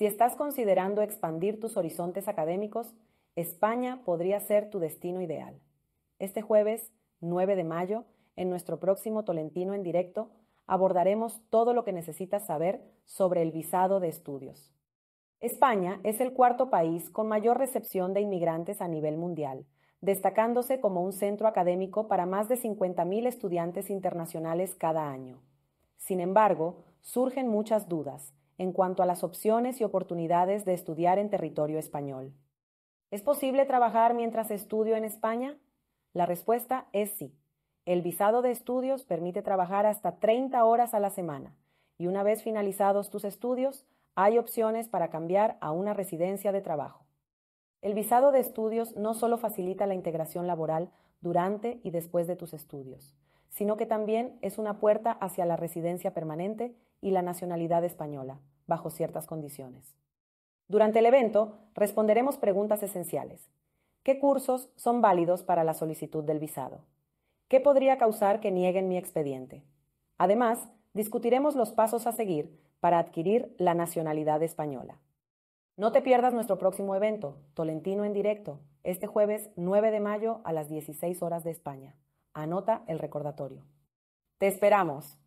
Si estás considerando expandir tus horizontes académicos, España podría ser tu destino ideal. Este jueves, 9 de mayo, en nuestro próximo Tolentino en directo, abordaremos todo lo que necesitas saber sobre el visado de estudios. España es el cuarto país con mayor recepción de inmigrantes a nivel mundial, destacándose como un centro académico para más de 50.000 estudiantes internacionales cada año. Sin embargo, surgen muchas dudas en cuanto a las opciones y oportunidades de estudiar en territorio español. ¿Es posible trabajar mientras estudio en España? La respuesta es sí. El visado de estudios permite trabajar hasta 30 horas a la semana y una vez finalizados tus estudios, hay opciones para cambiar a una residencia de trabajo. El visado de estudios no solo facilita la integración laboral durante y después de tus estudios, sino que también es una puerta hacia la residencia permanente y la nacionalidad española, bajo ciertas condiciones. Durante el evento responderemos preguntas esenciales. ¿Qué cursos son válidos para la solicitud del visado? ¿Qué podría causar que nieguen mi expediente? Además, discutiremos los pasos a seguir para adquirir la nacionalidad española. No te pierdas nuestro próximo evento, Tolentino en directo, este jueves 9 de mayo a las 16 horas de España. Anota el recordatorio. Te esperamos.